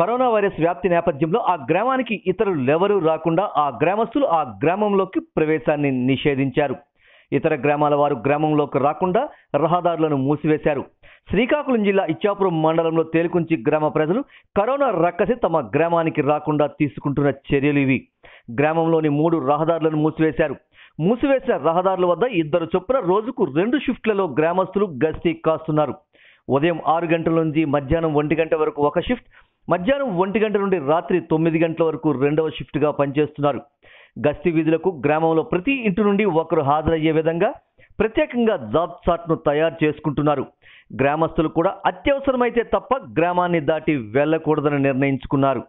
corona virus వ్యాప్తి నేపథ్యంలో ఆ గ్రామానికి ఇతరులు ఎవరూ రాకుండా ఆ గ్రామస్తులు ఆ గ్రామంలోకి ప్రవేశాన్ని నిషేధించారు ఇతర గ్రామాల వారు గ్రామంలోకి రాకుండా రహదారులను మూసివేశారు శ్రీకాకుళం జిల్లా ఇచ్చాపురం మండలంలో తేలుకుంచి గ్రామ ప్రజలు కరోనా రక్కసి తమ గ్రామానికి రాకుండా తీసుకుంటున్న చర్యలు ఇవి గ్రామంలోని మూడు రహదారులను మూసివేశారు మూసివేసిన రహదారుల వద్ద ఇద్దరు చొప్పున రోజుకు రెండు షిఫ్ట్లలో గ్రామస్తులు గస్తీ కాస్తున్నారు ఉదయం ఆరు గంటల నుంచి మధ్యాహ్నం ఒంటి గంట వరకు ఒక షిఫ్ట్ మధ్యాహ్నం ఒంటి గంట నుండి రాత్రి తొమ్మిది గంటల వరకు రెండవ షిఫ్ట్గా పనిచేస్తున్నారు గస్తీ విధులకు గ్రామంలో ప్రతి ఇంటి నుండి ఒకరు హాజరయ్యే విధంగా ప్రత్యేకంగా జాబ్ చాట్ను తయారు చేసుకుంటున్నారు గ్రామస్తులు కూడా అత్యవసరమైతే తప్ప గ్రామాన్ని దాటి వెళ్ళకూడదని నిర్ణయించుకున్నారు